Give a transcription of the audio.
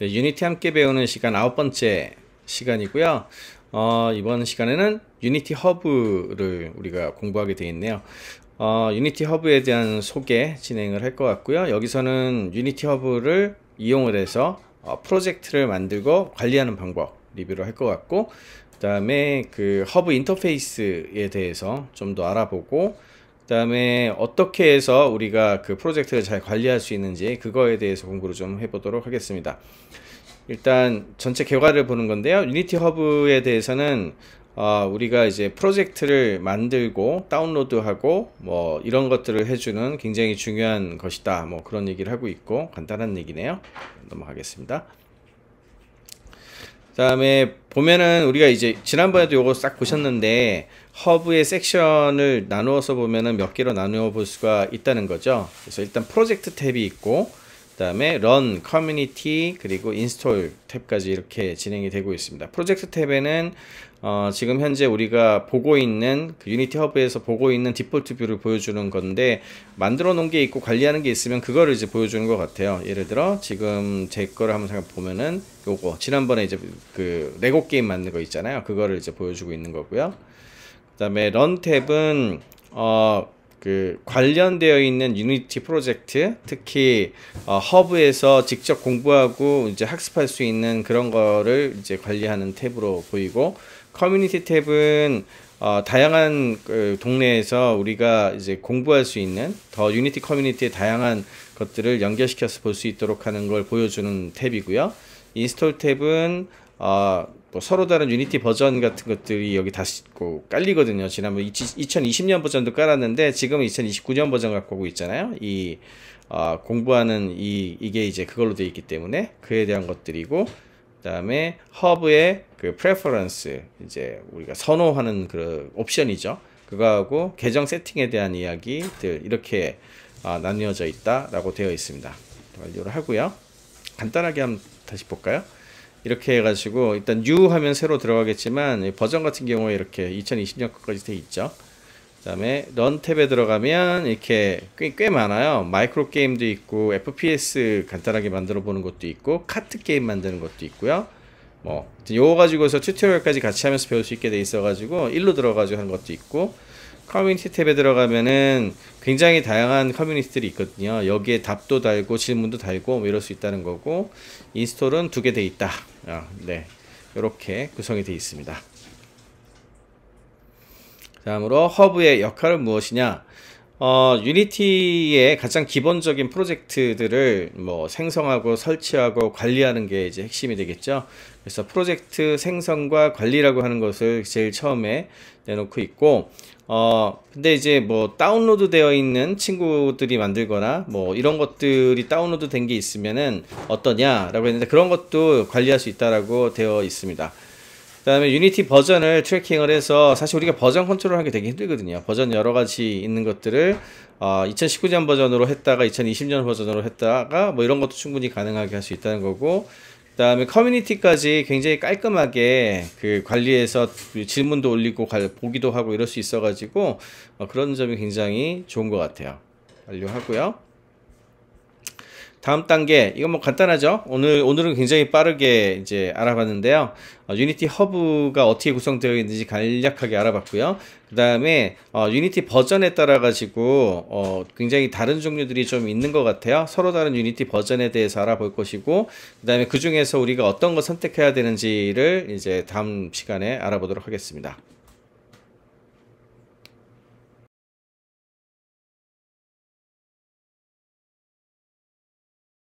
네, 유니티 함께 배우는 시간 아홉 번째 시간이고요. 어, 이번 시간에는 유니티 허브를 우리가 공부하게 되어 있네요. 어, 유니티 허브에 대한 소개 진행을 할 것 같고요. 여기서는 유니티 허브를 이용을 해서 어, 프로젝트를 만들고 관리하는 방법 리뷰를 할 것 같고 그 다음에 그 허브 인터페이스에 대해서 좀 더 알아보고 그 다음에 어떻게 해서 우리가 그 프로젝트를 잘 관리할 수 있는지 그거에 대해서 공부를 좀 해보도록 하겠습니다. 일단 전체 결과를 보는 건데요. 유니티 허브에 대해서는 어, 우리가 이제 프로젝트를 만들고 다운로드하고 뭐 이런 것들을 해주는 굉장히 중요한 것이다. 뭐 그런 얘기를 하고 있고 간단한 얘기네요. 넘어가겠습니다. 다음에 보면은 우리가 이제 지난번에도 요거 싹 보셨는데 허브의 섹션을 나누어서 보면은 몇 개로 나누어 볼 수가 있다는 거죠. 그래서 일단 프로젝트 탭이 있고 다음에 런, 커뮤니티, 그리고 인스톨 탭까지 이렇게 진행이 되고 있습니다. 프로젝트 탭에는 어, 지금 현재 우리가 보고 있는 그 유니티 허브에서 보고 있는 디폴트 뷰를 보여주는 건데 만들어 놓은 게 있고 관리하는 게 있으면 그거를 이제 보여주는 것 같아요. 예를 들어 지금 제 거를 한번 생각 보면은 요거 지난번에 이제 그 레고 게임 만든 거 있잖아요. 그거를 이제 보여주고 있는 거고요. 그다음에 런 탭은 어그 관련되어 있는 유니티 프로젝트 특히 어, 허브에서 직접 공부하고 이제 학습할 수 있는 그런 거를 이제 관리하는 탭으로 보이고 커뮤니티 탭은 어, 다양한 그 동네에서 우리가 이제 공부할 수 있는 더 유니티 커뮤니티의 다양한 것들을 연결시켜서 볼 수 있도록 하는 걸 보여주는 탭이고요. 인스톨 탭은 어, 뭐 서로 다른 유니티 버전 같은 것들이 여기 다시 깔리거든요. 지난번 2020년 버전도 깔았는데 지금은 2029년 버전 갖고 오고 있잖아요. 이 어, 공부하는 이 이게 이제 그걸로 되어 있기 때문에 그에 대한 것들이고 그다음에 허브의 그 프레퍼런스 이제 우리가 선호하는 그 옵션이죠. 그거하고 계정 세팅에 대한 이야기들 이렇게 어, 나뉘어져 있다라고 되어 있습니다. 완료를 하고요. 간단하게 한번 다시 볼까요? 이렇게 해가지고 일단 new 하면 새로 들어가겠지만 버전 같은 경우에 이렇게 2020년 것 까지 돼 있죠. 그 다음에 런 탭에 들어가면 이렇게 꽤, 꽤 많아요. 마이크로 게임도 있고 FPS 간단하게 만들어 보는 것도 있고 카트 게임 만드는 것도 있고요. 뭐 요거 가지고서 튜토리얼까지 같이 하면서 배울 수 있게 돼 있어가지고 일로 들어가지고 하는 것도 있고 커뮤니티 탭에 들어가면은 굉장히 다양한 커뮤니티들이 있거든요. 여기에 답도 달고 질문도 달고 뭐 이럴 수 있다는 거고 인스톨은 두 개 돼 있다. 아, 네, 이렇게 구성이 돼 있습니다. 다음으로 허브의 역할은 무엇이냐? 어, 유니티의 가장 기본적인 프로젝트들을 뭐 생성하고 설치하고 관리하는 게 이제 핵심이 되겠죠. 그래서 프로젝트 생성과 관리라고 하는 것을 제일 처음에 내놓고 있고, 어, 근데 이제 뭐 다운로드 되어 있는 친구들이 만들거나 뭐 이런 것들이 다운로드 된 게 있으면은 어떠냐라고 했는데 그런 것도 관리할 수 있다라고 되어 있습니다. 그 다음에 유니티 버전을 트래킹을 해서 사실 우리가 버전 컨트롤 하기 되게 힘들거든요. 버전 여러 가지 있는 것들을 어, 2019년 버전으로 했다가 2020년 버전으로 했다가 뭐 이런 것도 충분히 가능하게 할 수 있다는 거고 그 다음에 커뮤니티까지 굉장히 깔끔하게 그 관리해서 질문도 올리고 보기도 하고 이럴 수 있어가지고 어, 그런 점이 굉장히 좋은 것 같아요. 완료하고요. 다음 단계 이건 뭐 간단하죠 오늘 오늘은 굉장히 빠르게 이제 알아봤는데요 어, 유니티 허브가 어떻게 구성되어 있는지 간략하게 알아봤고요 그 다음에 어, 유니티 버전에 따라 가지고 어, 굉장히 다른 종류들이 좀 있는 것 같아요 서로 다른 유니티 버전에 대해서 알아볼 것이고 그 다음에 그 중에서 우리가 어떤 걸 선택해야 되는지를 이제 다음 시간에 알아보도록 하겠습니다